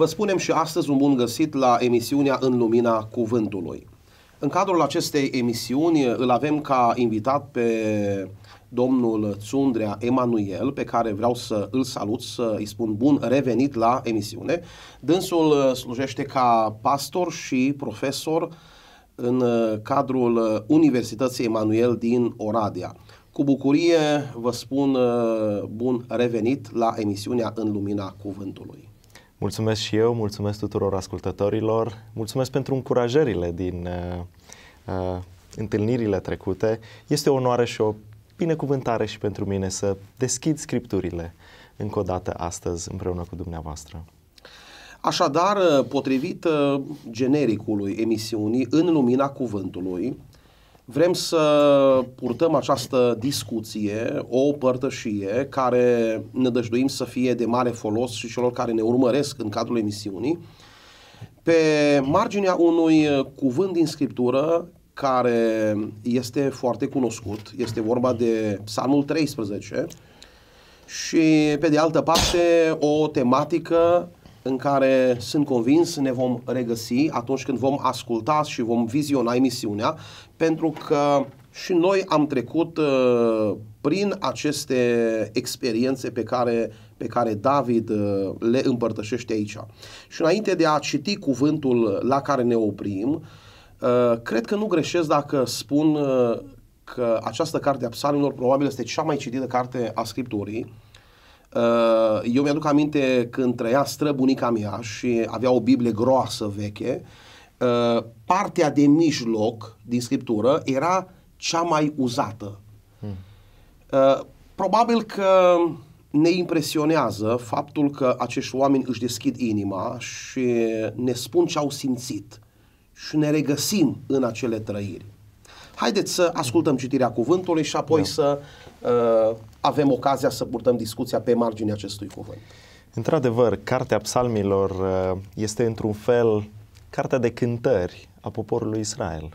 Vă spunem și astăzi un bun găsit la emisiunea În Lumina Cuvântului. În cadrul acestei emisiuni îl avem ca invitat pe domnul Țundrea Emanuel, pe care vreau să îl salut, să îi spun bun revenit la emisiune. Dânsul slujește ca pastor și profesor în cadrul Universității Emanuel din Oradea. Cu bucurie vă spun bun revenit la emisiunea În Lumina Cuvântului. Mulțumesc și eu, mulțumesc tuturor ascultătorilor, mulțumesc pentru încurajările din uh, uh, întâlnirile trecute. Este o onoare și o binecuvântare și pentru mine să deschid scripturile încă o dată astăzi împreună cu dumneavoastră. Așadar, uh, potrivit uh, genericului emisiunii În Lumina Cuvântului, Vrem să purtăm această discuție, o părtășie care ne dăjduim să fie de mare folos și celor care ne urmăresc în cadrul emisiunii, pe marginea unui cuvânt din Scriptură care este foarte cunoscut. Este vorba de Psalmul 13 și, pe de altă parte, o tematică în care sunt convins ne vom regăsi atunci când vom asculta și vom viziona emisiunea, pentru că și noi am trecut uh, prin aceste experiențe pe care, pe care David uh, le împărtășește aici. Și înainte de a citi cuvântul la care ne oprim, uh, cred că nu greșesc dacă spun că această carte a psalmilor probabil este cea mai citită carte a Scripturii Uh, eu mi-aduc aminte când trăia străbunica mea și avea o Biblie groasă, veche, uh, partea de mijloc din scriptură era cea mai uzată. Hmm. Uh, probabil că ne impresionează faptul că acești oameni își deschid inima și ne spun ce au simțit și ne regăsim în acele trăiri. Haideți să ascultăm citirea cuvântului și apoi da. să Uh, avem ocazia să purtăm discuția pe marginea acestui cuvânt. Într-adevăr, Cartea Psalmilor uh, este într-un fel cartea de cântări a poporului Israel.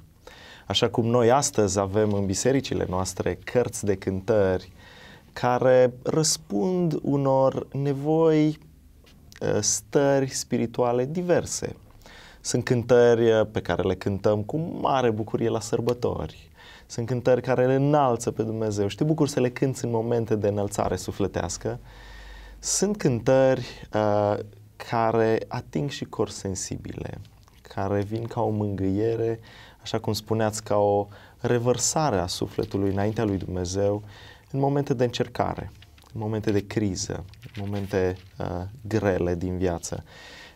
Așa cum noi astăzi avem în bisericile noastre cărți de cântări care răspund unor nevoi, uh, stări spirituale diverse. Sunt cântări eh, pe care le cântăm cu mare bucurie la sărbători. Sunt cântări care le înalță pe Dumnezeu și te bucuri să le cânți în momente de înălțare sufletească. Sunt cântări uh, care ating și cor sensibile, care vin ca o mângâiere, așa cum spuneați, ca o revărsare a sufletului înaintea lui Dumnezeu în momente de încercare, în momente de criză, în momente uh, grele din viață.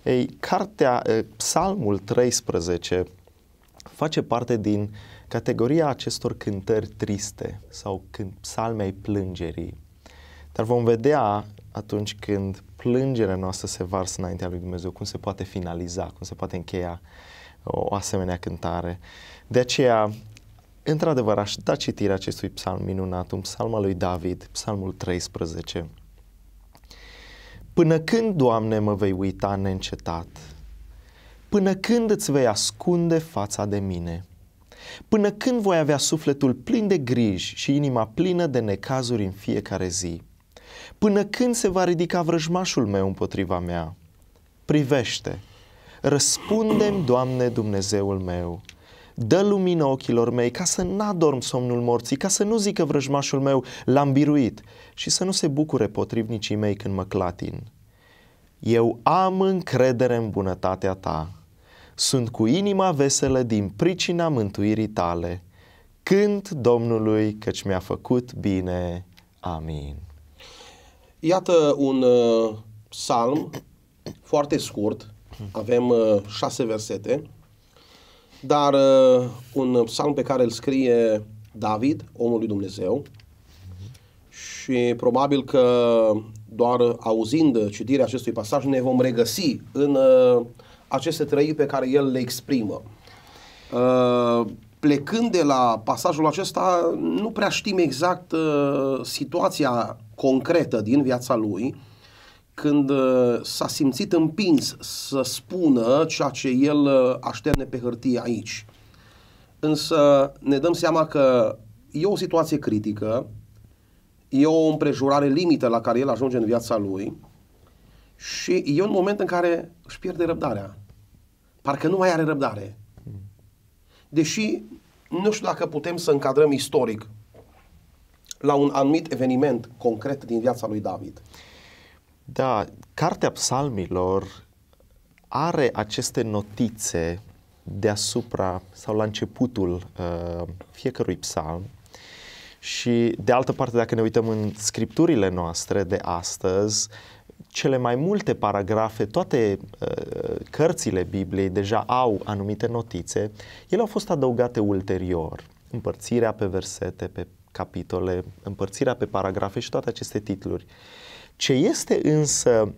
Ei, cartea, Psalmul 13 face parte din categoria acestor cântări triste sau când psalme ai plângerii. Dar vom vedea atunci când plângerea noastră se varsă înaintea lui Dumnezeu, cum se poate finaliza, cum se poate încheia o asemenea cântare. De aceea, într-adevăr, aș da citirea acestui psalm minunat, un psalm al lui David, psalmul 13. Până când, Doamne, mă vei uita neîncetat? Până când îți vei ascunde fața de mine? Până când voi avea sufletul plin de griji și inima plină de necazuri în fiecare zi? Până când se va ridica vrăjmașul meu împotriva mea? Privește! Răspundem, Doamne Dumnezeul meu, dă lumină ochilor mei ca să n-adorm somnul morții, ca să nu zică vrăjmașul meu l-am biruit și să nu se bucure potrivnicii mei când mă clatin. Eu am încredere în bunătatea ta. Sunt cu inima veselă din pricina mântuirii tale. Cânt Domnului căci mi-a făcut bine. Amin. Iată un uh, psalm foarte scurt. Avem uh, șase versete dar uh, un psalm pe care îl scrie David, omul lui Dumnezeu, și probabil că doar auzind citirea acestui pasaj ne vom regăsi în uh, aceste trăiri pe care el le exprimă. Uh, plecând de la pasajul acesta, nu prea știm exact uh, situația concretă din viața lui, când uh, s-a simțit împins să spună ceea ce el uh, așterne pe hârtie aici. Însă ne dăm seama că e o situație critică, e o împrejurare limită la care el ajunge în viața lui și e un moment în care își pierde răbdarea. Parcă nu mai are răbdare. Deși nu știu dacă putem să încadrăm istoric la un anumit eveniment concret din viața lui David. Da, Cartea Psalmilor are aceste notițe deasupra sau la începutul uh, fiecărui psalm și de altă parte dacă ne uităm în scripturile noastre de astăzi, cele mai multe paragrafe, toate uh, cărțile Bibliei deja au anumite notițe, ele au fost adăugate ulterior. Împărțirea pe versete, pe capitole, împărțirea pe paragrafe și toate aceste titluri. Uh, ce este însă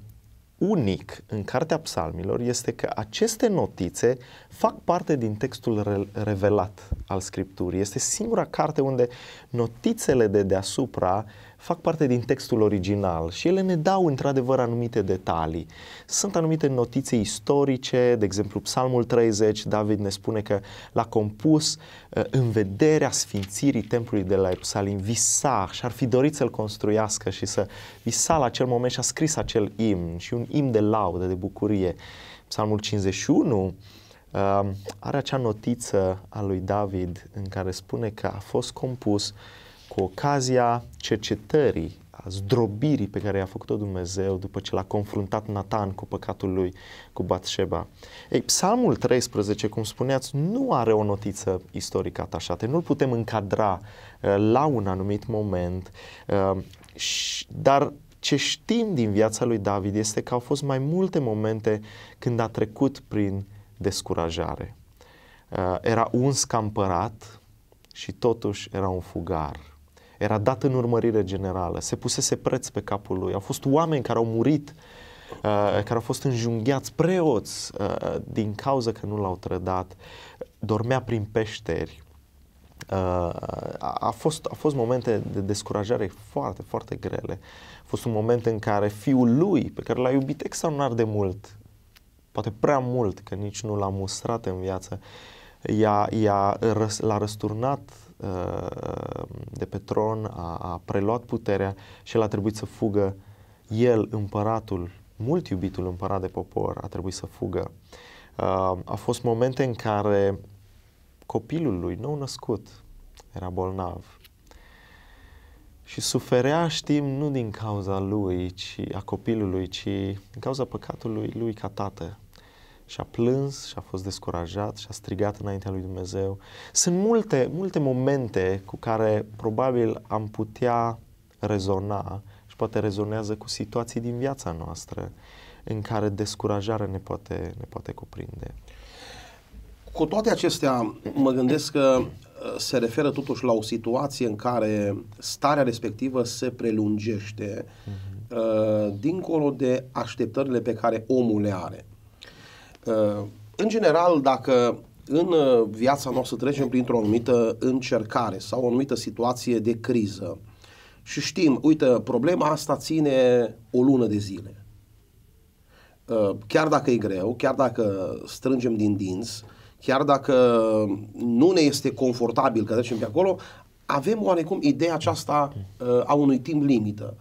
unic în Cartea Psalmilor este că aceste notițe fac parte din textul re- revelat al Scripturii. Este singura carte unde notițele de deasupra uh, fac parte din textul original și ele ne dau într-adevăr anumite detalii. Sunt anumite notițe istorice, de exemplu Psalmul 30, David ne spune că l-a compus uh, în vederea sfințirii templului de la Ierusalim, visa și ar fi dorit să-l construiască și să visa la acel moment și a scris acel imn și un imn de laudă, de bucurie. Psalmul 51 uh, are acea notiță a lui David în care spune că a fost compus uh, cu ocazia cercetării, a zdrobirii pe care i-a făcut-o Dumnezeu după ce l-a confruntat Nathan cu păcatul lui, cu Batșeba. Ei, psalmul 13, cum spuneați, nu are o notiță istorică atașată. Nu-l putem încadra uh, la un anumit moment, uh, și, dar ce știm din viața lui David este că au fost mai multe momente când a trecut prin descurajare. Uh, era un scampărat și totuși era un fugar era dat în urmărire generală, se pusese preț pe capul lui, au fost oameni care au murit, uh, care au fost înjunghiați, preoți, uh, din cauza că nu l-au trădat, dormea prin peșteri. Uh, a fost, a fost momente de descurajare foarte, foarte grele. A fost un moment în care fiul lui, pe care l-a iubit extraordinar de mult, poate prea mult, că nici nu l-a mustrat în viață, i-a, i-a, l-a răsturnat Uh, de pe tron, a, a preluat puterea și el a trebuit să fugă. El, împăratul, mult iubitul împărat de popor, a trebuit să fugă. Uh, a fost momente în care copilul lui, nou născut, era bolnav. Și suferea, știm, nu din cauza lui, ci a copilului, ci din cauza păcatului lui ca tată și a plâns și a fost descurajat și a strigat înaintea lui Dumnezeu. Sunt multe, multe momente cu care probabil am putea rezona și poate rezonează cu situații din viața noastră în care descurajarea ne poate, ne poate cuprinde. Cu toate acestea, mă gândesc că uh, se referă totuși la o situație în care starea respectivă se prelungește uh-huh. dincolo de așteptările pe care omul le are. Uh, în general, dacă în uh, viața noastră trecem printr-o anumită încercare sau o anumită situație de criză și știm, uite, problema asta ține o lună de zile. Uh, chiar dacă e greu, chiar dacă strângem din dinți, chiar dacă nu ne este confortabil că trecem pe acolo, avem oarecum ideea aceasta a unui timp limită.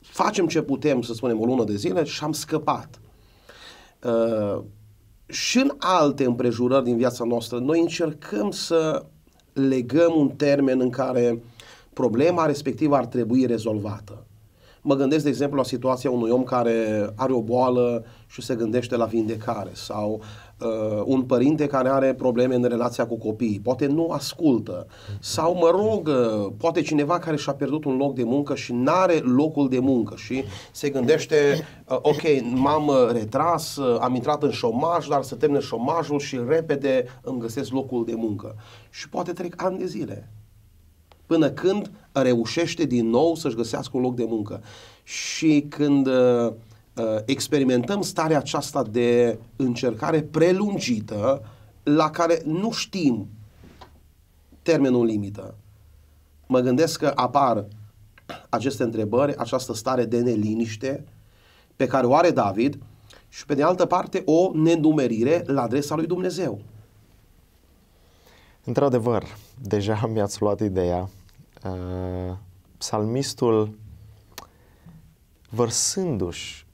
Facem ce putem, să spunem, o lună de zile și am scăpat uh, și în alte împrejurări din viața noastră, noi încercăm să legăm un termen în care problema respectivă ar trebui rezolvată. Mă gândesc, de exemplu, la situația unui om care are o boală și se gândește la vindecare sau uh, uh, un părinte care are probleme în relația cu copiii, poate nu ascultă, sau, mă rog, uh, poate cineva care și-a pierdut un loc de muncă și nu are locul de muncă și se gândește, uh, ok, m-am uh, retras, uh, am intrat în șomaj, dar să termine șomajul și repede îmi găsesc locul de muncă. Și poate trec ani de zile până când reușește din nou să-și găsească un loc de muncă. Și când uh, Uh, experimentăm starea aceasta de încercare prelungită la care nu știm termenul limită. Mă gândesc că apar aceste întrebări, această stare de neliniște pe care o are David și pe de altă parte o nenumerire la adresa lui Dumnezeu. Într-adevăr, deja mi-ați luat ideea. Uh, psalmistul vărsându-și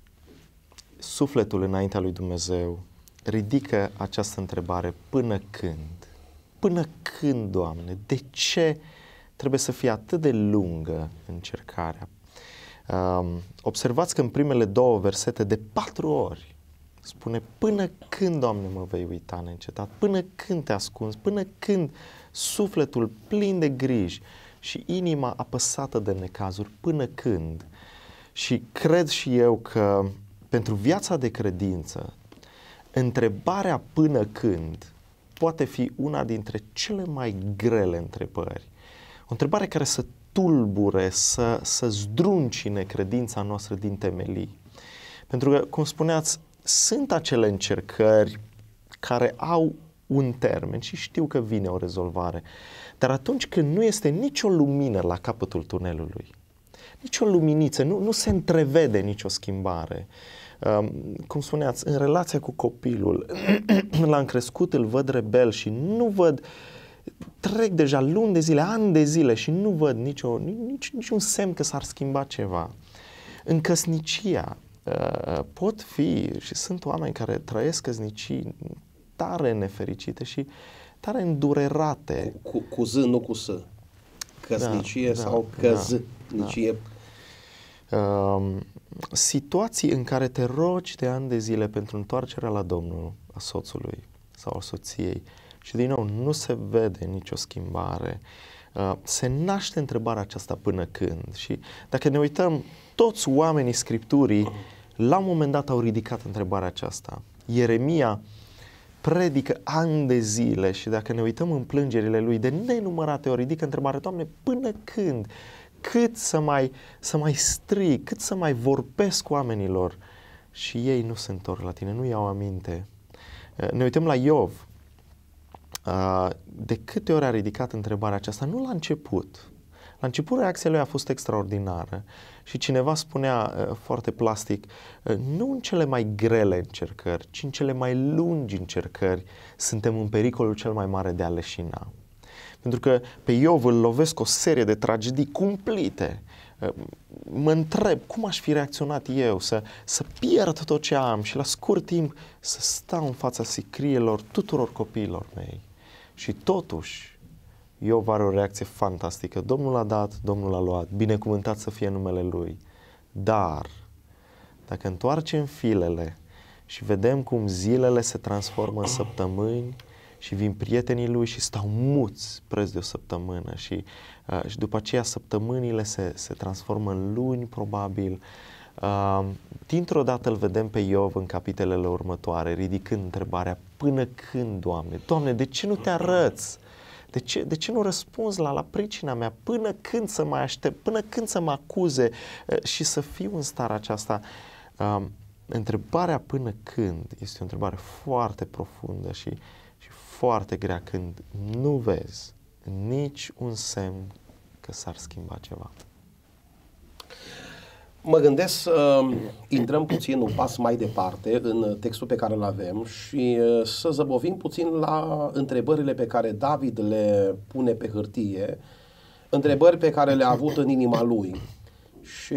sufletul înaintea lui Dumnezeu ridică această întrebare până când? Până când, Doamne? De ce trebuie să fie atât de lungă încercarea? Um, observați că în primele două versete, de patru ori, spune până când, Doamne, mă vei uita neîncetat, până când te ascunzi, până când sufletul plin de griji și inima apăsată de necazuri, până când. Și cred și eu că pentru viața de credință, întrebarea până când poate fi una dintre cele mai grele întrebări. O întrebare care să tulbure, să, să zdruncine credința noastră din temelii. Pentru că, cum spuneați, sunt acele încercări care au un termen și știu că vine o rezolvare. Dar atunci când nu este nicio lumină la capătul tunelului, nicio luminiță, nu, nu se întrevede nicio schimbare, uh, cum spuneați, în relația cu copilul. L-am crescut, îl văd rebel și nu văd trec deja luni de zile, ani de zile și nu văd nicio, nici, niciun semn că s-ar schimba ceva. În căsnicia uh, pot fi și sunt oameni care trăiesc căsnicii tare nefericite și tare îndurerate. Cu, cu, cu Z, nu cu S. Da, Căsnicie da, sau da, da. căznicie. Da, da. Um, situații în care te rogi de ani de zile pentru întoarcerea la Domnul, a soțului sau a soției și din nou nu se vede nicio schimbare, uh, se naște întrebarea aceasta până când. Și dacă ne uităm, toți oamenii Scripturii la un moment dat au ridicat întrebarea aceasta. Ieremia predică ani de zile și dacă ne uităm în plângerile lui, de nenumărate ori ridică întrebarea, Doamne, până când? cât să mai, să mai strig, cât să mai vorbesc cu oamenilor și ei nu se întorc la tine, nu iau aminte. Eh, ne uităm la Iov. Ah, de câte ori a ridicat întrebarea aceasta? Nu la început. La început reacția lui a fost extraordinară și cineva spunea eh, foarte plastic, eh, nu în cele mai grele încercări, ci în cele mai lungi încercări suntem în pericolul cel mai mare de a leșina. Pentru că pe Iov îl lovesc o serie de tragedii cumplite. Ă, mă întreb cum aș fi reacționat eu să, să pierd tot ce am și la scurt timp să stau în fața sicrielor tuturor copiilor mei. Și totuși, eu are o reacție fantastică. Domnul a dat, Domnul a luat, binecuvântat să fie numele Lui. Dar, dacă întoarcem filele și vedem cum zilele se transformă în săptămâni, și vin prietenii lui și stau muți preț de o săptămână și, uh, și după aceea săptămânile se, se transformă în luni probabil. Uh, dintr-o dată îl vedem pe Iov în capitelele următoare, ridicând întrebarea până când, Doamne? Doamne, de ce nu te arăți? De ce, de ce nu răspunzi la, la pricina mea? Până când să mă aștept? Până când să mă acuze uh, și să fiu în starea aceasta? Uh, întrebarea până când este o întrebare foarte profundă și uh, foarte grea când nu vezi nici un semn că s-ar schimba ceva. Mă gândesc să uh, intrăm puțin un pas mai departe în textul pe care îl avem și uh, să zăbovim puțin la întrebările pe care David le pune pe hârtie, întrebări pe care le-a avut în inima lui. Și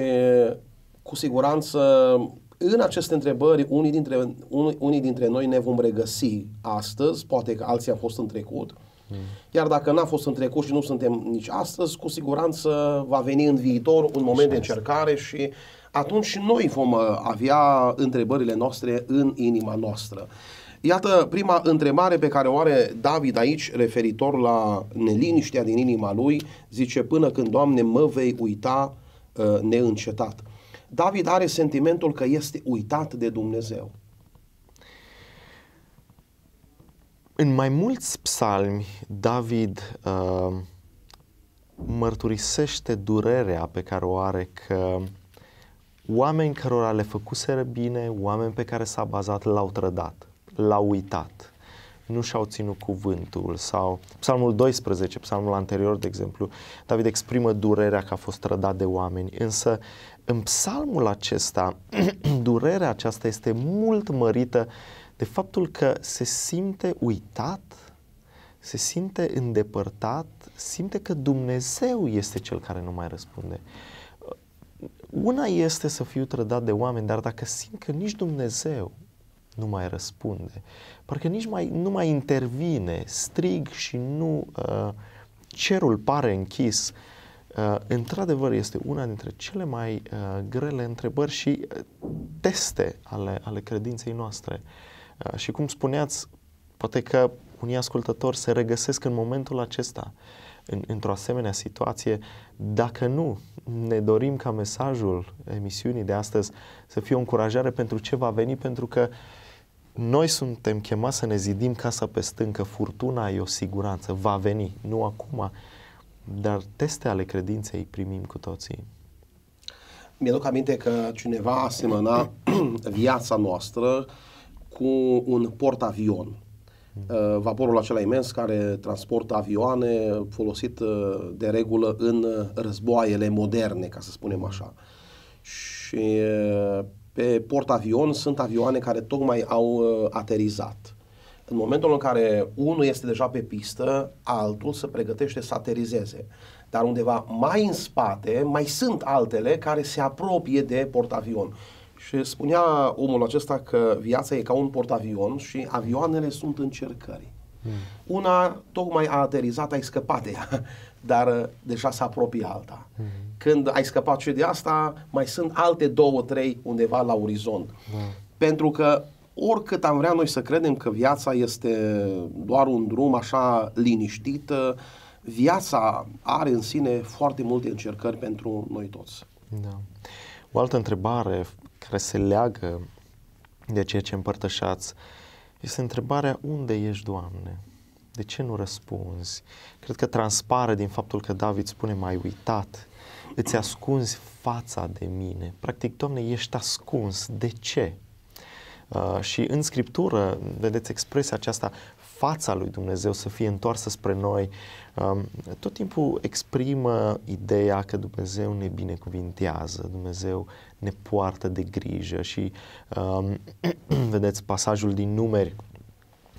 cu siguranță în aceste întrebări, unii dintre, unii dintre noi ne vom regăsi astăzi, poate că alții au fost în trecut, mm. iar dacă n-a fost în trecut și nu suntem nici astăzi, cu siguranță va veni în viitor un moment de încercare și atunci și noi vom uh, avea întrebările noastre în inima noastră. Iată prima întrebare pe care o are David aici, referitor la neliniștea din inima lui, zice, până când, Doamne, mă vei uita uh, neîncetat. Uh, David are sentimentul că este uitat de Dumnezeu. În mai mulți psalmi, David uh, mărturisește durerea pe care o are că oameni cărora le făcuseră bine, oameni pe care s-a bazat, l-au trădat, l-au uitat, nu și-au ținut cuvântul sau psalmul 12, psalmul anterior, de exemplu, David exprimă durerea că a fost trădat de oameni, însă în psalmul acesta, durerea aceasta este mult mărită de faptul că se simte uitat, se simte îndepărtat, simte că Dumnezeu este cel care nu mai răspunde. Una este să fiu trădat de oameni, dar dacă simt că nici Dumnezeu nu mai răspunde, parcă nici mai, nu mai intervine, strig și nu uh, cerul pare închis, uh, Uh, într-adevăr, este una dintre cele mai uh, grele întrebări și uh, teste ale, ale credinței noastre. Uh, și cum spuneați, poate că unii ascultători se regăsesc în momentul acesta, în, într-o asemenea situație. Dacă nu, ne dorim ca mesajul emisiunii de astăzi să fie o încurajare pentru ce va veni, pentru că noi suntem chemați să ne zidim casa pe stâncă, furtuna e o siguranță, va veni, nu acum, dar teste ale credinței primim cu toții. Mi-aduc aminte că cineva asemăna viața noastră cu un portavion. Uh, vaporul acela imens care transportă avioane folosit uh, de regulă în războaiele moderne, ca să spunem așa. Și uh, pe portavion sunt avioane care tocmai au aterizat în momentul în care unul este deja pe pistă, altul se pregătește să aterizeze. Dar undeva mai în spate mai sunt altele care se apropie de portavion. Și spunea omul acesta că viața e ca un portavion și avioanele sunt încercări. Hmm. Una tocmai a aterizat, ai scăpat de ea, dar uh, deja se apropie alta. Hmm. Când ai scăpat și de asta, mai sunt alte două, trei undeva la orizont. Hmm. Pentru că oricât am vrea noi să credem că viața este doar un drum așa liniștită, viața are în sine foarte multe încercări pentru noi toți. Da. O altă întrebare care se leagă de ceea ce împărtășați este întrebarea unde ești, Doamne? De ce nu răspunzi? Cred că transpare din faptul că David spune mai uitat, îți ascunzi fața de mine. Practic, Doamne, ești ascuns. De ce? Uh, și în Scriptură, vedeți expresia aceasta, fața lui Dumnezeu să fie întoarsă spre noi, um, tot timpul exprimă ideea că Dumnezeu ne binecuvintează, Dumnezeu ne poartă de grijă și uh, vedeți pasajul din numeri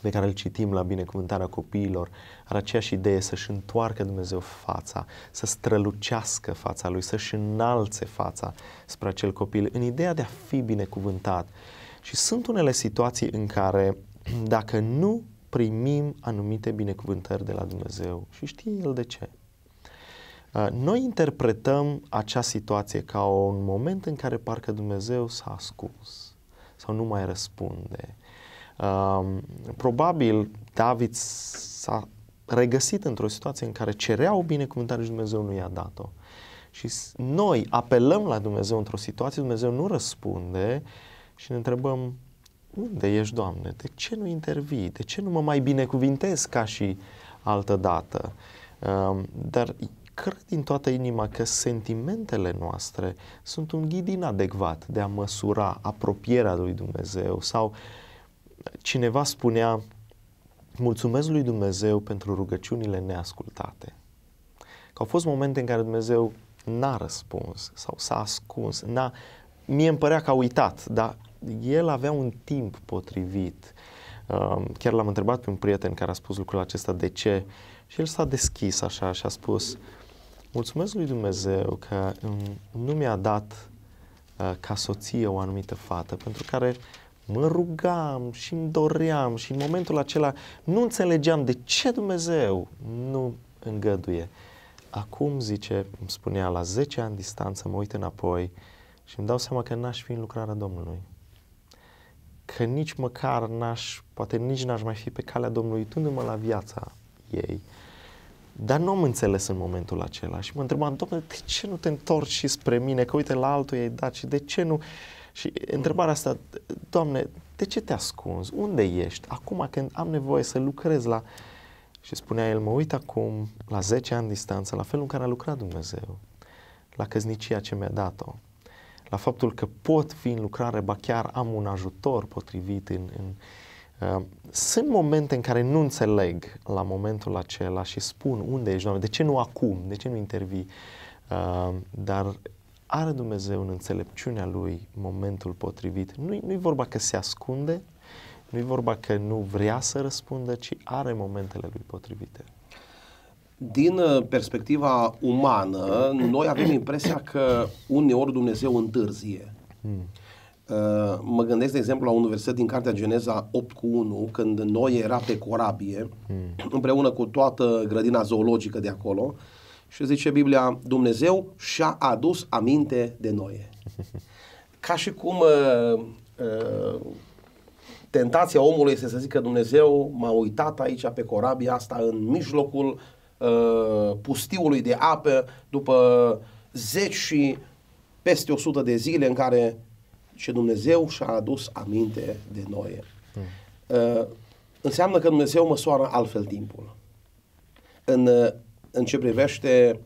pe care îl citim la binecuvântarea copiilor, are aceeași idee să-și întoarcă Dumnezeu fața, să strălucească fața lui, să-și înalțe fața spre acel copil, în ideea de a fi binecuvântat. Uh, și sunt unele situații în care dacă nu primim anumite binecuvântări de la Dumnezeu și știe El de ce. Uh, noi interpretăm acea situație ca un moment în care parcă Dumnezeu s-a ascuns sau nu mai răspunde. Um, probabil David s-a regăsit într-o situație în care cerea o binecuvântare și Dumnezeu nu i-a dat-o. Și noi apelăm la Dumnezeu într-o situație, Dumnezeu nu răspunde, uh, și ne întrebăm unde ești, Doamne? De ce nu intervii? De ce nu mă mai binecuvintez ca și altă dată? Ehm, dar cred din toată inima că sentimentele noastre sunt un ghid inadecvat de a măsura apropierea lui Dumnezeu sau cineva spunea mulțumesc lui Dumnezeu pentru rugăciunile neascultate. Că au fost momente în care Dumnezeu n-a răspuns sau s-a ascuns, n-a, mie îmi părea că a uitat, dar el avea un timp potrivit. Um, chiar l-am întrebat pe un prieten care a spus lucrul acesta de ce și el s-a deschis așa și a spus mulțumesc lui Dumnezeu că nu mi-a dat uh, ca soție o anumită fată pentru care mă rugam și îmi doream și în momentul acela nu înțelegeam de ce Dumnezeu nu îngăduie. Acum, zice, îmi spunea, la 10 ani distanță mă uit înapoi și îmi dau seama că n-aș fi în lucrarea Domnului că nici măcar n-aș, poate nici n-aș mai fi pe calea Domnului, uitându-mă la viața ei. Dar nu am înțeles în momentul acela și mă întrebam, domnule de ce nu te întorci și spre mine, că uite la altul ei dat și de ce nu... Și întrebarea asta, Doamne, de ce te ascunzi? Unde ești? Acum când am nevoie să lucrez la... Și spunea el, mă uit acum la 10 ani distanță, la felul în care a lucrat Dumnezeu, la căznicia ce mi-a dat-o, la faptul că pot fi în lucrare, ba chiar am un ajutor potrivit în, în uh, sunt momente în care nu înțeleg la momentul acela și spun unde ești, Doamne, de ce nu acum, de ce nu intervii, uh, dar are Dumnezeu în înțelepciunea Lui momentul potrivit. Nu-i, nu-i vorba că se ascunde, nu-i vorba că nu vrea să răspundă, ci are momentele Lui potrivite din uh, perspectiva umană, noi avem impresia că uneori Dumnezeu întârzie. Hmm. Uh, mă gândesc, de exemplu, la un verset din Cartea Geneza 8 cu 1, când noi era pe corabie, hmm. împreună cu toată grădina zoologică de acolo, și zice Biblia, Dumnezeu și-a adus aminte de noi. Ca și cum uh, uh, tentația omului este să zică Dumnezeu m-a uitat aici pe corabia asta în mijlocul uh, pustiului de apă după zeci și peste 100 de zile în care și Dumnezeu și-a adus aminte de noi. Mm. Uh, înseamnă că Dumnezeu măsoară altfel timpul. În, uh, în ce privește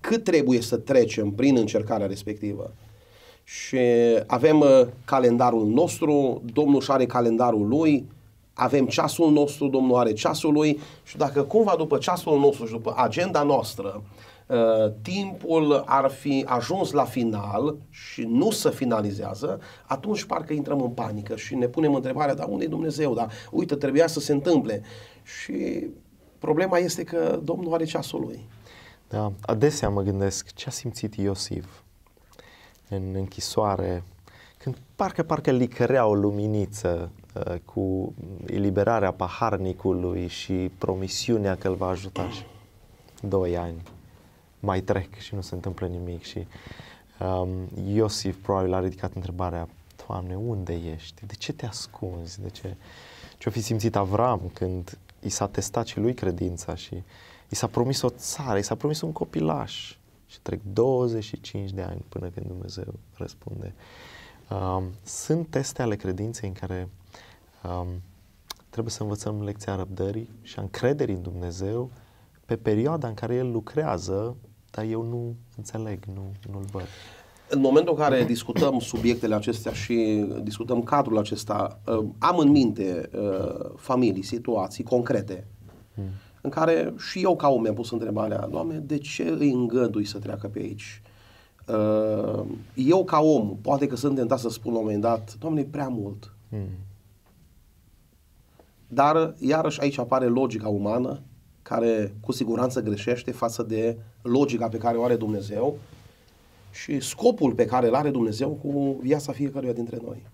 cât trebuie să trecem prin încercarea respectivă. Și avem uh, calendarul nostru, Domnul și are calendarul lui, avem ceasul nostru, Domnul are ceasul lui și dacă cumva după ceasul nostru și după agenda noastră, uh, timpul ar fi ajuns la final și nu se finalizează, atunci parcă intrăm în panică și ne punem întrebarea, dar unde e Dumnezeu? Dar uite, trebuia să se întâmple. Și problema este că Domnul are ceasul lui. Da, adesea mă gândesc ce a simțit Iosif în închisoare, când parcă, parcă licărea o luminiță Uh, cu eliberarea paharnicului și promisiunea că îl va ajuta și doi ani mai trec și nu se întâmplă nimic și um, Iosif probabil a ridicat întrebarea Doamne, unde ești? De ce te ascunzi? De ce? Ce-o fi simțit Avram când i s-a testat și lui credința și i s-a promis o țară, i s-a promis un copilaș și trec 25 de ani până când Dumnezeu răspunde. Um, sunt teste ale credinței în care Um, trebuie să învățăm lecția răbdării și a încrederii în Dumnezeu pe perioada în care El lucrează, dar eu nu înțeleg, nu, nu-L văd. În momentul în care discutăm subiectele acestea și discutăm cadrul acesta, um, am în minte uh, familii, situații concrete hmm. în care și eu ca om mi-am pus întrebarea, Doamne, de ce îi îngădui să treacă pe aici? Uh, eu ca om, poate că sunt tentat să spun la un moment dat, Doamne, e prea mult. Hmm. Dar iarăși aici apare logica umană, care cu siguranță greșește față de logica pe care o are Dumnezeu și scopul pe care îl are Dumnezeu cu viața fiecăruia dintre noi.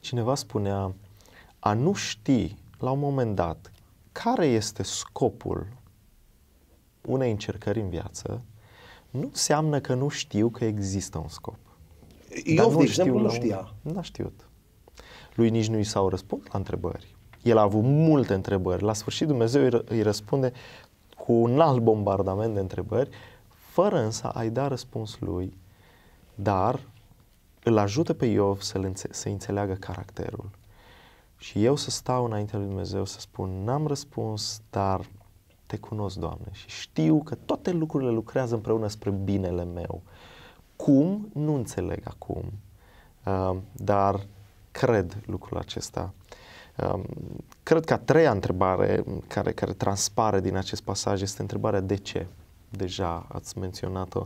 Cineva spunea, a nu ști la un moment dat care este scopul unei încercări în viață, nu înseamnă că nu știu că există un scop. Eu, Dar de exemplu, nu știa. N-a știut. Lui nici nu i s-au răspuns la întrebări. El a avut multe întrebări. La sfârșit Dumnezeu îi, răspunde cu un alt bombardament de întrebări, fără însă a-i da răspuns lui, dar îl ajută pe Iov să înțe- să înțeleagă caracterul. Și eu să stau înaintea lui Dumnezeu să spun, n-am răspuns, dar te cunosc, Doamne, și știu că toate lucrurile lucrează împreună spre binele meu. Cum? Nu înțeleg acum, uh, dar cred lucrul acesta. Cred că a treia întrebare care, care transpare din acest pasaj este întrebarea de ce. Deja ați menționat-o.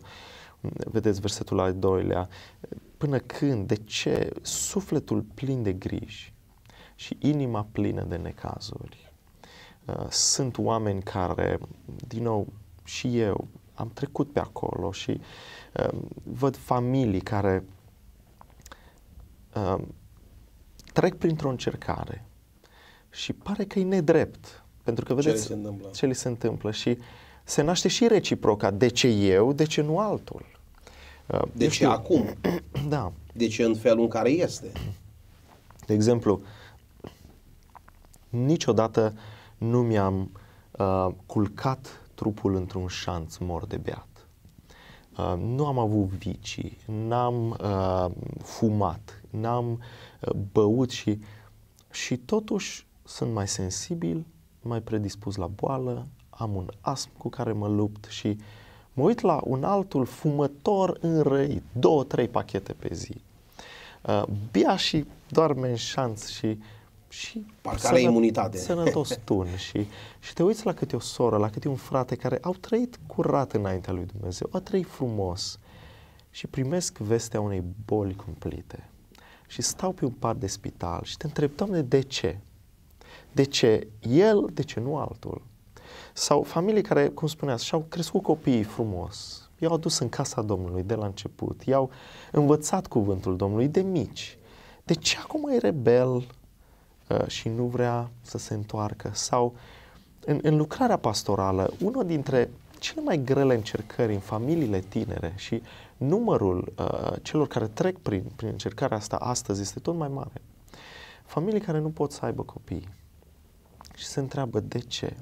Vedeți versetul al doilea. Până când, de ce sufletul plin de griji și inima plină de necazuri? Uh, sunt oameni care, din nou, și eu am trecut pe acolo și uh, văd familii care uh, trec printr-o încercare și pare că e nedrept. Pentru că vedeți ce li se întâmplă, ce li se întâmplă și se naște și reciproca. De ce eu, de ce nu altul? Uh, de ce acum? da. De ce în felul în care este? De exemplu, niciodată nu mi-am uh, culcat trupul într-un șanț mor de beat. Uh, nu am avut vicii, n-am uh, fumat, n-am uh, băut și, și totuși sunt mai sensibil, mai predispus la boală, am un asm cu care mă lupt și mă uit la un altul fumător în răi, două, trei pachete pe zi. Uh, bia și doarme în șanț și și Parcă sănă, imunitate. sănătos tun și, și te uiți la câte o soră, la câte un frate care au trăit curat înaintea lui Dumnezeu, au trăit frumos și primesc vestea unei boli cumplite și stau pe un pat de spital și te întreb, Doamne, de ce? De ce el, de ce nu altul? Sau familii care, cum spuneați, și-au crescut copiii frumos, i-au adus în casa Domnului de la început, i-au învățat cuvântul Domnului de mici. De ce acum e rebel uh, și nu vrea să se întoarcă? Sau în, în lucrarea pastorală, una dintre cele mai grele încercări în familiile tinere și numărul uh, celor care trec prin, prin încercarea asta astăzi este tot mai mare. Familii care nu pot să aibă copii, și se întreabă de ce.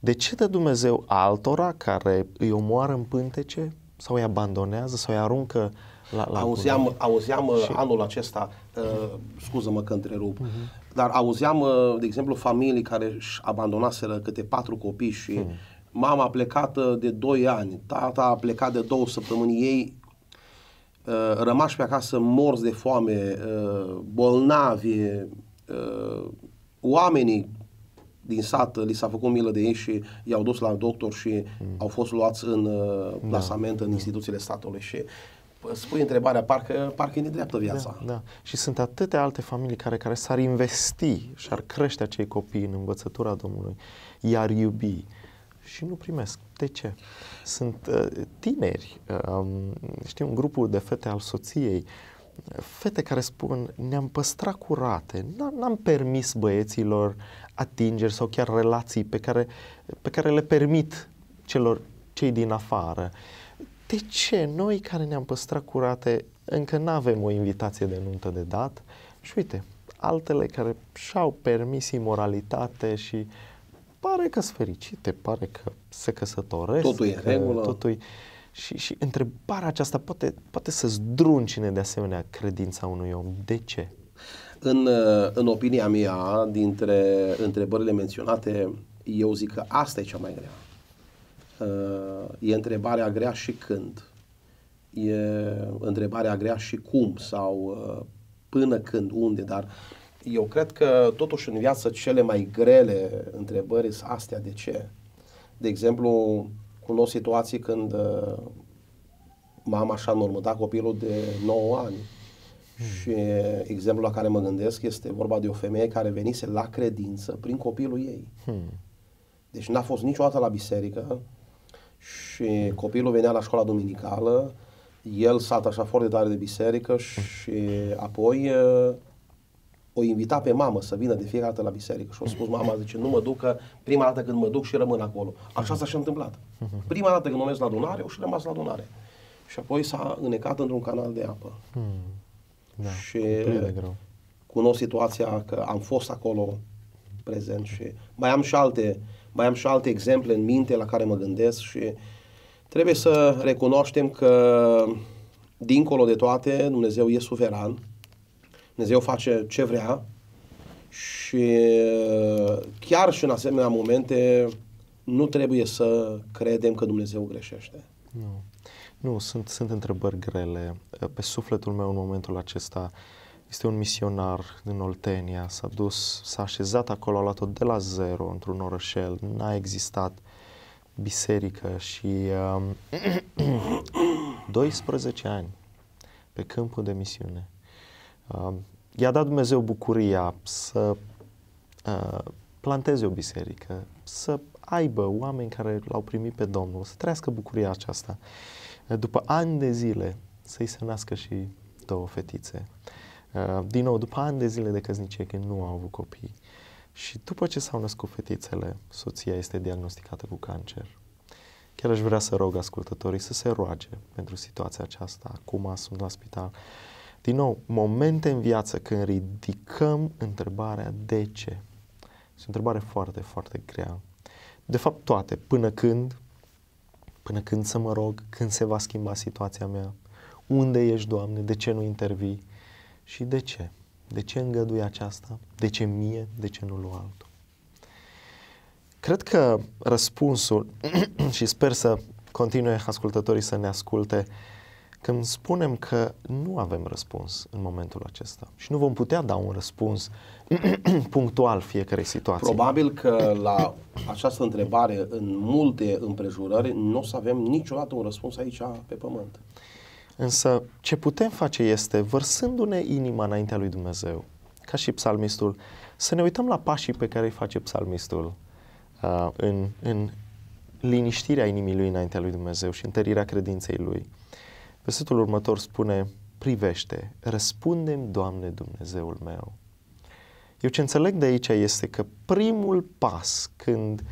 De ce dă Dumnezeu altora care îi omoară în pântece sau îi abandonează sau îi aruncă la, la auzeam, auzeam și... Uh, anul acesta, uh, scuză-mă că întrerup, uh-huh. dar auzeam, uh, de exemplu, familii care își abandonaseră câte patru copii și uh hmm. -huh. mama a plecat uh, de 2 ani, tata a plecat de două săptămâni, ei rămași pe acasă morți de foame, bolnavi, oamenii din sat li s-a făcut milă de ei și i-au dus la doctor și mm. au fost luați în uh, da. plasament da. în instituțiile statului și spui întrebarea, parcă, parcă e nedreaptă viața. Da, da. Și sunt atâtea alte familii care, care s-ar investi și ar crește acei copii în învățătura Domnului, iar iubi și nu primesc. De ce? Sunt uh, tineri, uh, știu, un grupul de fete al soției, uh, fete care spun ne-am păstrat curate, n-am permis băieților atingeri sau chiar relații pe care, pe care le permit celor cei din afară. De ce noi care ne-am păstrat curate încă nu avem o invitație de nuntă de dat? Și uite, altele care și-au permis imoralitate și pare că sunt fericite, pare că se căsătoresc. Totul e în regulă. totu și, și întrebarea aceasta poate, poate să zdruncine de asemenea credința unui om. De ce? În, uh, în opinia mea, dintre întrebările menționate, eu zic că asta e cea mai grea. Uh, e întrebarea grea și când. E întrebarea grea și cum sau uh, până când, unde, dar eu cred că totuși în viață cele mai grele întrebări sunt astea de ce. De exemplu, cunosc situații când uh, mama așa în da, copilul de 9 ani. Și exemplul la care mă gândesc este vorba de o femeie care venise la credință prin copilul ei. Hmm. Deci n-a fost niciodată la biserică și copilul venea la școala duminicală, el s-a atașat foarte tare de biserică și apoi uh, o invita pe mamă să vină de fiecare dată la biserică și o spus mama, zice, nu mă duc, că prima dată când mă duc și rămân acolo. Așa s-a și întâmplat. Prima dată când mă la adunare, o și rămas la adunare. Și apoi s-a înecat într-un canal de apă. Hmm. Da, și uh, cunosc situația că am fost acolo prezent și mai am și alte, mai am și alte exemple în minte la care mă gândesc și trebuie să recunoaștem că dincolo de toate Dumnezeu e suveran Dumnezeu face ce vrea și uh, chiar și în asemenea momente nu trebuie să credem că Dumnezeu greșește. Nu. Nu, sunt, sunt întrebări grele. Uh, pe sufletul meu în momentul acesta este un misionar din Oltenia, s-a dus, s-a așezat acolo, a luat-o de la zero într-un orășel, n-a existat biserică și um, 12 ani pe câmpul de misiune. Uh, i-a dat Dumnezeu bucuria să uh, planteze o biserică, să aibă oameni care l-au primit pe Domnul, să trăiască bucuria aceasta. Uh, după ani de zile să-i se nască și două fetițe. Uh, din nou, după ani de zile de căsnicie, când nu au avut copii. Și după ce s-au născut fetițele, soția este diagnosticată cu cancer. Chiar aș vrea să rog ascultătorii să se roage pentru situația aceasta. Acum sunt la spital. Uh, din nou, momente în viață când ridicăm întrebarea de ce. Este o întrebare foarte, foarte grea. De fapt, toate. Până când? Până când să mă rog? Când se va schimba situația mea? Unde ești, Doamne? De ce nu intervii? Și de ce? De ce îngădui aceasta? De ce mie? De ce nu lui altul? Cred că răspunsul, și sper să continue ascultătorii să ne asculte, uh, când spunem că nu avem răspuns în momentul acesta și nu vom putea da un răspuns punctual fiecare situație. Probabil că la această întrebare, în multe împrejurări, nu o să avem niciodată un răspuns aici pe pământ. Însă ce putem face este, vărsându-ne inima înaintea lui Dumnezeu, ca și psalmistul, să ne uităm la pașii pe care îi face psalmistul uh, în, în liniștirea inimii lui înaintea lui Dumnezeu și întărirea credinței lui. Versetul următor spune, privește, răspundem, Doamne Dumnezeul meu. Eu ce înțeleg de aici este că primul pas când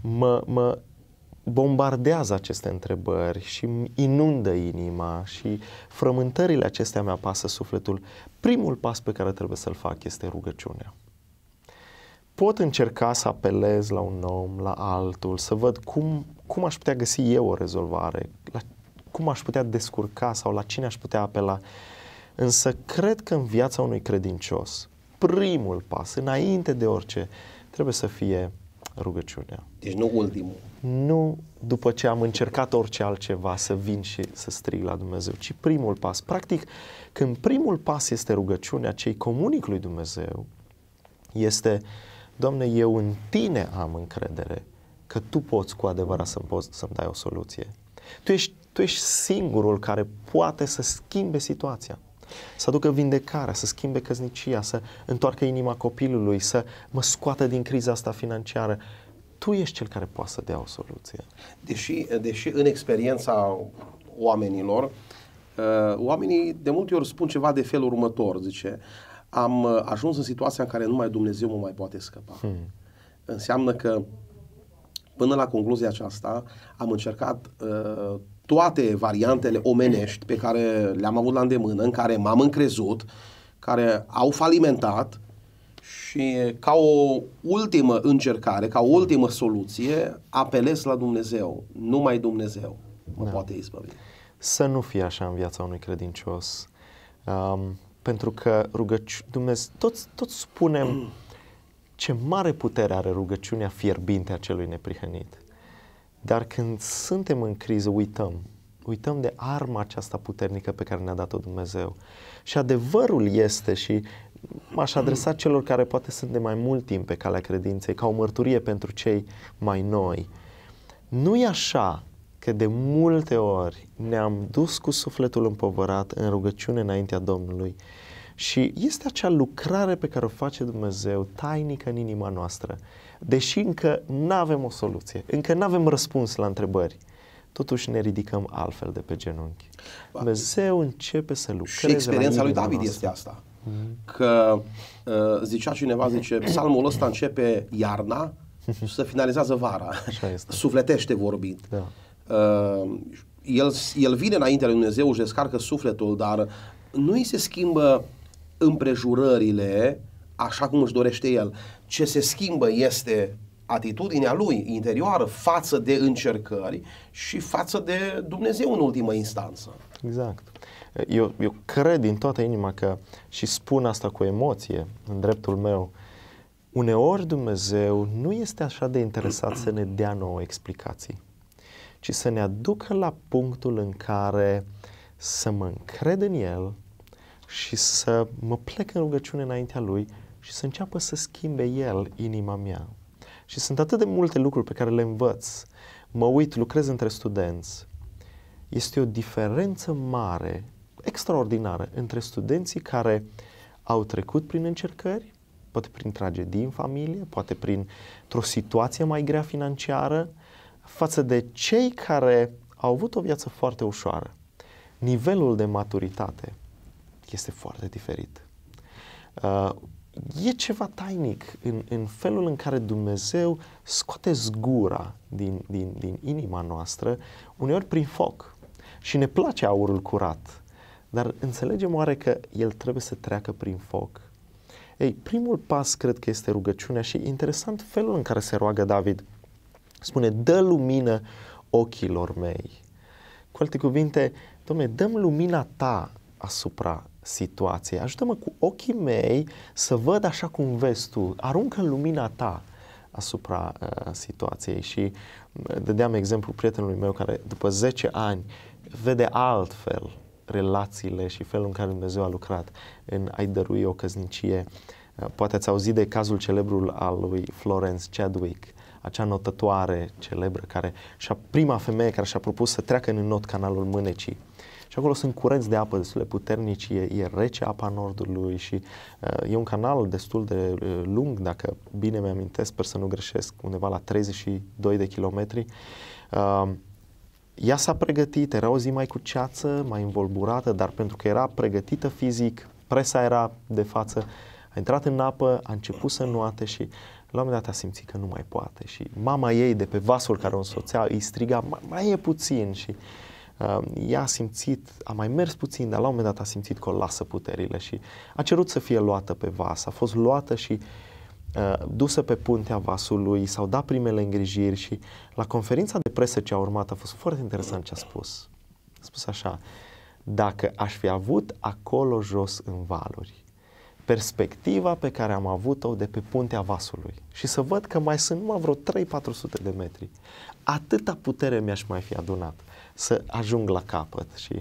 mă, mă bombardează aceste întrebări și îmi inundă inima și frământările acestea mi apasă sufletul, primul pas pe care trebuie să-l fac este rugăciunea. Pot încerca să apelez la un om, la altul, să văd cum, cum aș putea găsi eu o rezolvare, cum aș putea descurca sau la cine aș putea apela. Însă cred că în viața unui credincios, primul pas, înainte de orice, trebuie să fie rugăciunea. Deci nu ultimul. Nu după ce am încercat orice altceva să vin și să strig la Dumnezeu, ci primul pas. Practic, când primul pas este rugăciunea, cei comunic lui Dumnezeu, este, Doamne, eu în Tine am încredere că Tu poți cu adevărat să-mi, poți, să-mi dai o soluție. Tu ești tu ești singurul care poate să schimbe situația. Să aducă vindecarea, să schimbe căznicia, să întoarcă inima copilului, să mă scoată din criza asta financiară. Tu ești cel care poate să dea o soluție. Deși, deși în experiența oamenilor, uh, oamenii de multe ori spun ceva de felul următor, zice, am uh, ajuns în situația în care numai Dumnezeu mă mai poate scăpa. Hmm. Înseamnă că până la concluzia aceasta am încercat uh, toate variantele omenești pe care le-am avut la îndemână, în care m-am încrezut, care au falimentat și ca o ultimă încercare, ca o ultimă soluție, apelez la Dumnezeu. Numai Dumnezeu mă da. poate izbăvi. Să nu fie așa în viața unui credincios. Um, pentru că rugăciunea, Dumnezeu, toți, toți spunem mm. ce mare putere are rugăciunea fierbinte a celui neprihănit. Dar când suntem în criză, uităm. Uităm de arma aceasta puternică pe care ne-a dat-o Dumnezeu. Și adevărul este și m-aș adresa celor care poate sunt de mai mult timp pe calea credinței, ca o mărturie pentru cei mai noi. Nu e așa că de multe ori ne-am dus cu sufletul împovărat în rugăciune înaintea Domnului și este acea lucrare pe care o face Dumnezeu tainică în inima noastră. Deși încă nu avem o soluție, încă nu avem răspuns la întrebări, totuși ne ridicăm altfel de pe genunchi. Dumnezeu începe să lucreze Și experiența lui David noastră. este asta. Mhm. Că uh, zicea cineva, zice, psalmul ăsta începe iarna și se finalizează vara. Sufletește vorbind. Da. Uh, el, el vine înainte lui Dumnezeu, își descarcă sufletul, dar nu îi se schimbă uh, împrejurările așa cum își dorește el. Ce se schimbă este atitudinea lui interioară față de încercări și față de Dumnezeu în ultimă instanță. Exact. Eu, eu cred din toată inima că și spun asta cu emoție în dreptul meu. Uneori Dumnezeu nu este așa de interesat să ne dea nouă explicații, ci să ne aducă la punctul în care să mă încred în El, și să mă plec în rugăciune înaintea Lui și să înceapă să schimbe El inima mea. Și sunt atât de multe lucruri pe care le învăț. Mă uit, lucrez între studenți. Este o diferență mare, extraordinară, între studenții care au trecut prin încercări, poate prin tragedii în familie, poate prin o situație mai grea financiară, față de cei care au avut o viață foarte ușoară. Nivelul de maturitate este foarte diferit. Uh, e ceva tainic în, în felul în care Dumnezeu scoate zgura din, din, din inima noastră, uneori prin foc. Și ne place aurul curat, dar înțelegem oare că el trebuie să treacă prin foc? Ei, primul pas cred că este rugăciunea și interesant felul în care se roagă David. Spune, dă lumină ochilor mei. Cu alte cuvinte, Domne, dăm lumina ta asupra situației. Ajută-mă cu ochii mei să văd așa cum vezi tu. Aruncă lumina ta asupra uh, situației și uh, dădeam exemplu prietenului meu care după 10 ani vede altfel relațiile și felul în care Dumnezeu a lucrat în a-i dărui o căznicie. Uh, poate ați auzit de cazul celebrul al lui Florence Chadwick, acea notătoare celebră care și-a prima femeie care și-a propus să treacă în not canalul mânecii și acolo sunt curenți de apă destul de puternici, e, e rece apa nordului și uh, e un canal destul de uh, lung, dacă bine mi-amintesc, sper să nu greșesc, undeva la 32 de kilometri. Uh, ea s-a pregătit, era o zi mai cu ceață, mai învolburată, dar pentru că era pregătită fizic, presa era de față, a intrat în apă, a început să nuate și la un moment dat a simțit că nu mai poate și mama ei de pe vasul care o însoțea îi striga, mai e puțin și uh, Um, ea a simțit, a mai mers puțin, dar la un moment dat a simțit că o lasă puterile și a cerut să fie luată pe vas, a fost luată și uh, dusă pe puntea vasului, s-au dat primele îngrijiri și la conferința de presă ce a urmat a fost foarte interesant ce a spus. A spus așa, dacă aș fi avut acolo jos în valuri, perspectiva pe care am avut-o de pe puntea vasului și să văd că mai sunt numai vreo 3-400 de metri, atâta putere mi-aș mai fi adunat să ajung la capăt. Și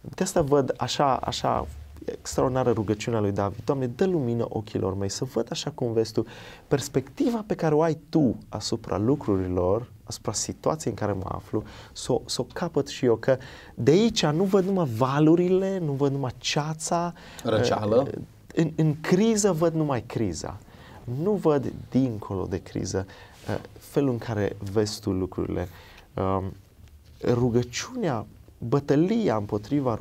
de asta văd așa, așa extraordinară rugăciunea lui David. Doamne, dă lumină ochilor mei să văd așa cum vezi tu perspectiva pe care o ai tu asupra lucrurilor, asupra situației în care mă aflu, să o s-o capăt și eu, că de aici nu văd numai valurile, nu văd numai ceața. Răceală. Eh, în, în criză văd numai criza. Nu văd dincolo de criză eh, felul în care vezi tu lucrurile. Um, rugăciunea, bătălia împotriva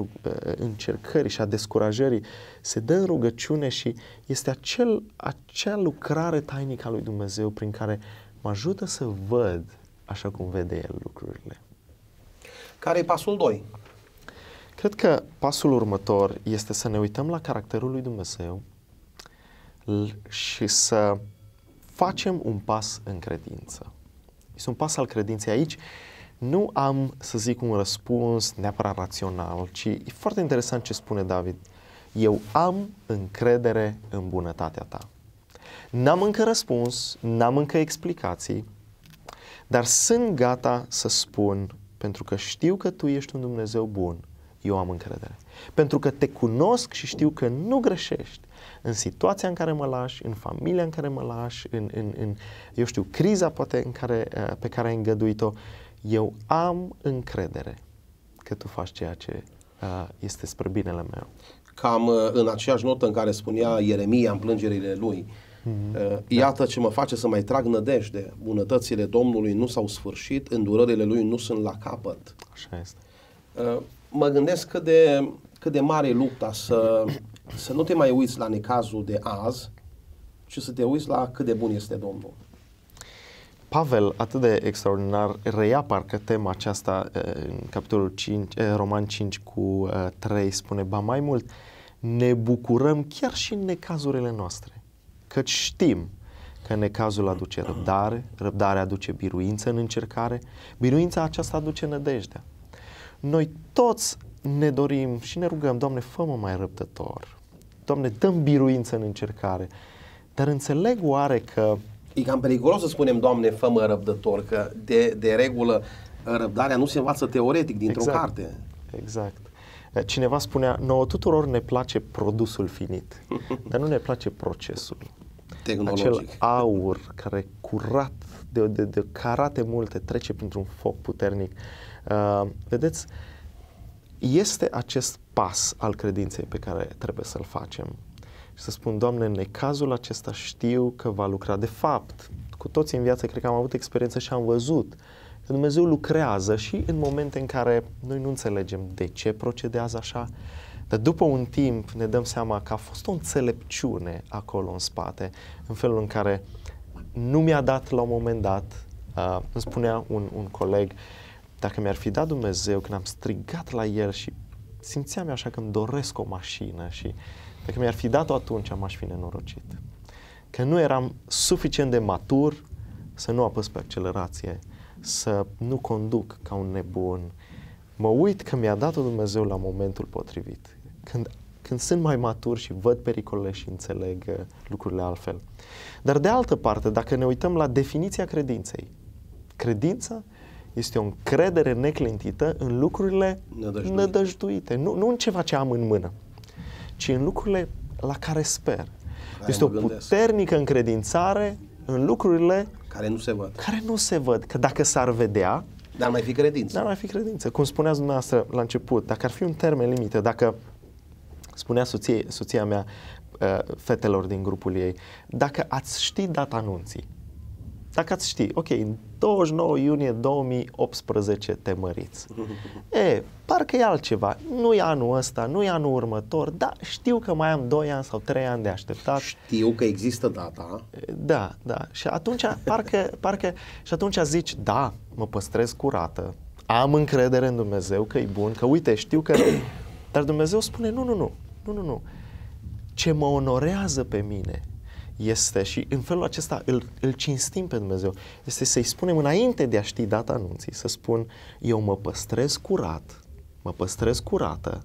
încercării și a descurajării se dă în rugăciune și este acel, acea lucrare tainică a lui Dumnezeu prin care mă ajută să văd așa cum vede El lucrurile. Care e pasul 2? Cred că pasul următor este să ne uităm la caracterul lui Dumnezeu și să facem un pas în credință. Este un pas al credinței aici nu am, să zic, un răspuns neapărat rațional, ci e foarte interesant ce spune David. Eu am încredere în bunătatea ta. N-am încă răspuns, n-am încă explicații, dar sunt gata să spun, pentru că știu că tu ești un Dumnezeu bun, eu am încredere. Pentru că te cunosc și știu că nu greșești în situația în care mă lași, în familia în care mă lași, în, în, în eu știu, criza poate în care, pe care ai îngăduit-o eu am încredere că tu faci ceea ce uh, este spre binele meu. Cam uh, în aceeași notă în care spunea Ieremia în plângerile lui, mhm. uh, iată ce mă face să mai trag nădejde, bunătățile Domnului nu s-au sfârșit, îndurările Lui nu sunt la capăt. Așa este. Uh, mă gândesc cât de, cât de mare e lupta să, să nu te mai uiți la necazul de azi, ci să te uiți la cât de bun este Domnul. Pavel, atât de extraordinar, reia parcă tema aceasta eh, în capitolul 5, eh, Roman 5 cu 3, eh, spune, ba mai mult, ne bucurăm chiar și în necazurile noastre, căci știm că necazul aduce răbdare, răbdarea aduce biruință în încercare, biruința aceasta aduce nădejdea. Noi toți ne dorim și ne rugăm, Doamne, fă-mă mai răbdător, Doamne, dăm biruință în încercare, dar înțeleg oare că e cam periculos să spunem, Doamne, fă răbdător, că de, de regulă uh, răbdarea nu se învață teoretic dintr-o exact. carte. Exact. Uh, cineva spunea, nouă tuturor ne place produsul finit, dar nu ne place procesul. Tehnologic. Acel aur care curat de, de, de carate multe trece printr-un foc puternic. Uh, vedeți, este acest pas al credinței pe care trebuie să-l facem și să spun, Doamne, în cazul acesta știu că va lucra. De fapt, cu toți în viață cred că am avut experiență și am văzut că Dumnezeu lucrează și în momente în care noi nu înțelegem de ce procedează așa, dar după un timp ne dăm seama că a fost o înțelepciune acolo în spate, în felul în care nu mi-a dat la un moment dat, uh, îmi spunea un, un coleg, dacă mi-ar fi dat Dumnezeu, când am strigat la el și simțeam eu așa că îmi doresc o mașină și uh, dacă mi-ar fi dat-o atunci, m-aș fi nenorocit. Că nu eram suficient de matur să nu apăs pe accelerație, să nu conduc ca un nebun. Mă uit că mi-a dat-o Dumnezeu la momentul potrivit. Când, când sunt mai matur și văd pericolele și înțeleg uh, lucrurile altfel. Dar de altă parte, dacă ne uităm la definiția credinței, credința este o încredere neclintită în lucrurile nădăjduite, nădăjduite nu, nu în ceva ce am în mână ci în lucrurile la care sper. Care este o puternică încredințare în lucrurile care nu se văd. Care nu se văd. Că dacă s-ar vedea, dar mai fi credință. Dar mai fi credință. Cum spuneați dumneavoastră la început, dacă ar fi un termen limită, dacă spunea soție, soția mea uh, fetelor din grupul ei, dacă ați ști data anunții, dacă ați ști, ok, în 29 iunie 2018 te măriți. E, parcă e altceva. Nu e anul ăsta, nu e anul următor, dar știu că mai am 2 ani sau 3 ani de așteptat. Știu că există data. Da, da. Și atunci, parcă, parcă, și atunci zici, da, mă păstrez curată, am încredere în Dumnezeu că e bun, că uite, știu că... Dar Dumnezeu spune, nu, nu, nu, nu, nu, nu. Ce mă onorează pe mine este și în felul acesta îl, îl cinstim pe Dumnezeu, este să-i spunem înainte de a ști data anunții, să spun eu mă păstrez curat, mă păstrez curată,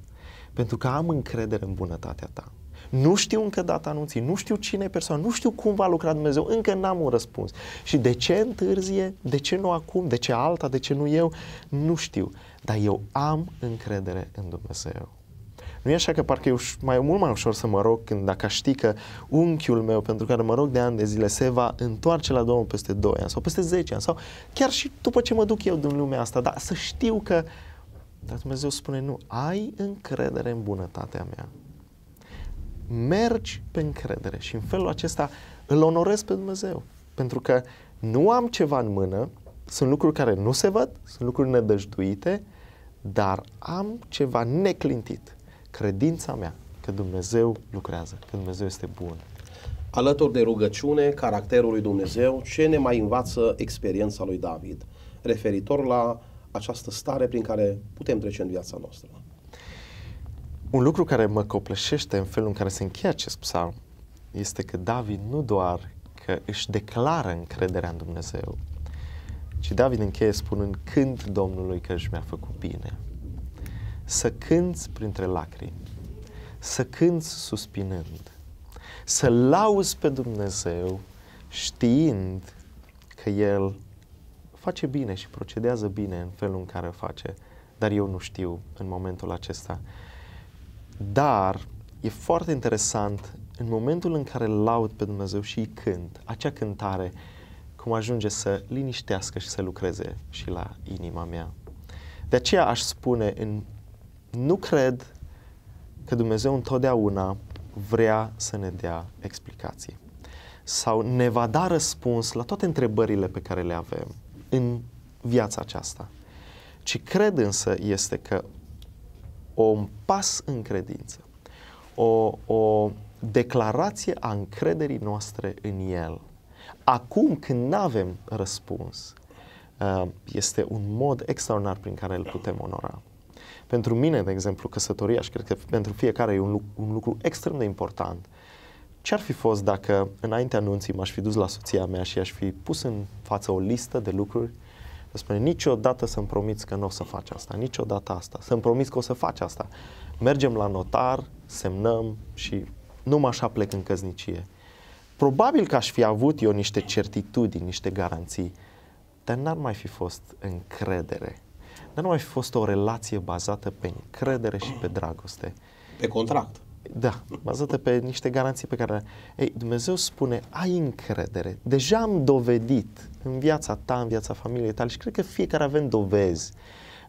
pentru că am încredere în bunătatea ta. Nu știu încă data anunții, nu știu cine e persoana, nu știu cum va lucra Dumnezeu, încă n-am un răspuns. Și de ce întârzie, de ce nu acum, de ce alta, de ce nu eu, nu știu. Dar eu am încredere în Dumnezeu. Nu e așa că parcă e uș- mai, mult mai ușor să mă rog când dacă știi că unchiul meu, pentru care mă rog de ani de zile, se va întoarce la Domnul peste 2 ani sau peste 10 ani sau chiar și după ce mă duc eu din lumea asta, dar să știu că dar Dumnezeu spune, nu, ai încredere în bunătatea mea. Mergi pe încredere și în felul acesta îl onorez pe Dumnezeu. Pentru că nu am ceva în mână, sunt lucruri care nu se văd, sunt lucruri nedăjduite, dar am ceva neclintit credința mea că Dumnezeu lucrează, că Dumnezeu este bun. Alături de rugăciune, caracterul lui Dumnezeu, ce ne mai învață experiența lui David referitor la această stare prin care putem trece în viața noastră? Un lucru care mă copleșește în felul în care se încheie acest psalm este că David nu doar că își declară încrederea în Dumnezeu, ci David încheie spunând, când Domnului că își mi-a făcut bine să cânți printre lacrimi, să cânți suspinând, să lauzi pe Dumnezeu știind că El face bine și procedează bine în felul în care o face, dar eu nu știu în momentul acesta. Dar e foarte interesant în momentul în care laud pe Dumnezeu și îi cânt, acea cântare, cum ajunge să liniștească și să lucreze și la inima mea. De aceea aș spune în nu cred că Dumnezeu întotdeauna vrea să ne dea explicații sau ne va da răspuns la toate întrebările pe care le avem în viața aceasta. Ci cred însă este că un pas în credință, o, o declarație a încrederii noastre în El, acum când nu avem răspuns, uh, este un mod extraordinar prin care îl putem onora. Pentru mine, de exemplu, căsătoria și cred că pentru fiecare e un lucru, un lucru extrem de important. Ce ar fi fost dacă înainte anunții m-aș fi dus la soția mea și aș fi pus în față o listă de lucruri spune niciodată să-mi promiți că nu o să faci asta, niciodată asta, să-mi promiți că o să faci asta. Mergem la notar, semnăm și nu așa plec în căznicie. Probabil că aș fi avut eu niște certitudini, niște garanții, dar n-ar mai fi fost încredere dar nu ar fi fost o relație bazată pe încredere și pe dragoste. Pe contract. Da, bazată pe niște garanții pe care Ei, Dumnezeu spune, ai încredere. Deja am dovedit în viața ta, în viața familiei tale și cred că fiecare avem dovezi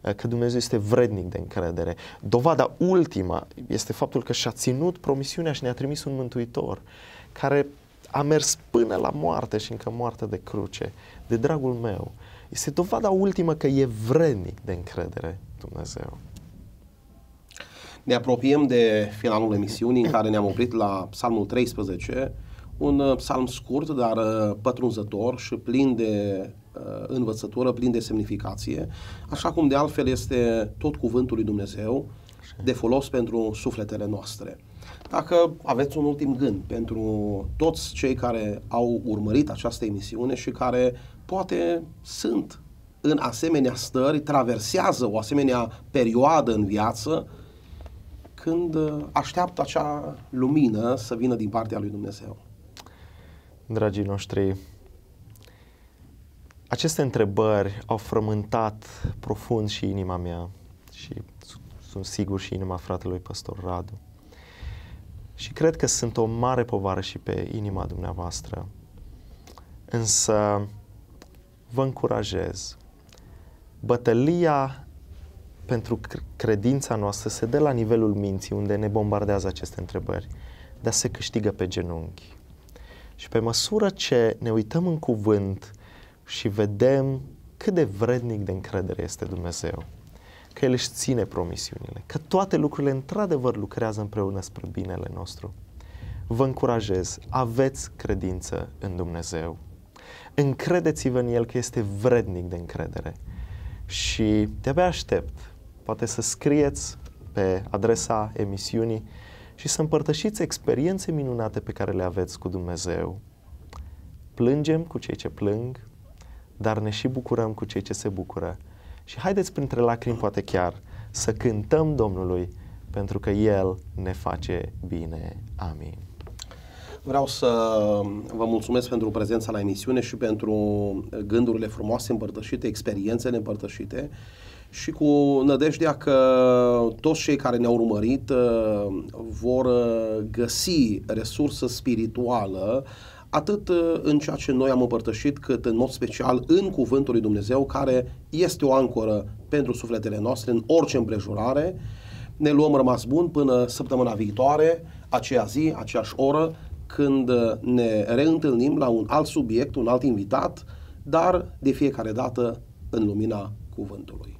uh, că Dumnezeu este vrednic de încredere. Dovada ultima este faptul că și-a ținut promisiunea și ne-a trimis un mântuitor care a mers până la moarte și încă moarte de cruce, de dragul meu. Este dovada ultimă că e vrednic de încredere Dumnezeu. Ne apropiem de finalul emisiunii în care ne-am oprit la Psalmul 13, un uh, psalm scurt, dar uh, pătrunzător și plin de uh, învățătură, plin de semnificație, așa cum de altfel este tot cuvântul lui Dumnezeu de folos pentru sufletele noastre. Dacă aveți un ultim gând pentru toți cei care au urmărit această emisiune și care poate sunt în asemenea stări, traversează o asemenea perioadă în viață când uh, așteaptă acea lumină să vină din partea lui Dumnezeu. Dragii noștri, aceste întrebări au frământat profund și inima mea și sunt sigur și inima fratelui pastor Radu. Și cred că sunt o mare povară și pe inima dumneavoastră. Însă vă încurajez. Bătălia pentru credința noastră se dă la nivelul minții, unde ne bombardează aceste întrebări, dar se câștigă pe genunchi. Și pe măsură ce ne uităm în cuvânt și vedem cât de vrednic de încredere este Dumnezeu, că El își ține promisiunile, că toate lucrurile într-adevăr lucrează împreună spre binele nostru, vă încurajez, aveți credință în Dumnezeu încredeți-vă în el că este vrednic de încredere. Și de-abia aștept, poate să scrieți pe adresa emisiunii și să împărtășiți experiențe minunate pe care le aveți cu Dumnezeu. Plângem cu cei ce plâng, dar ne și bucurăm cu cei ce se bucură. Și haideți printre lacrimi poate chiar să cântăm Domnului pentru că El ne face bine. Amin. Vreau să vă mulțumesc pentru prezența la emisiune și pentru gândurile frumoase împărtășite, experiențele împărtășite și cu nădejdea că toți cei care ne-au urmărit uh, vor uh, găsi resursă spirituală atât uh, în ceea ce noi am împărtășit, cât în mod special în Cuvântul lui Dumnezeu, care este o ancoră pentru sufletele noastre în orice împrejurare. Ne luăm rămas bun până săptămâna viitoare, aceea zi, aceeași oră, când uh, ne reîntâlnim la un alt subiect, un alt invitat, dar de fiecare dată în lumina cuvântului.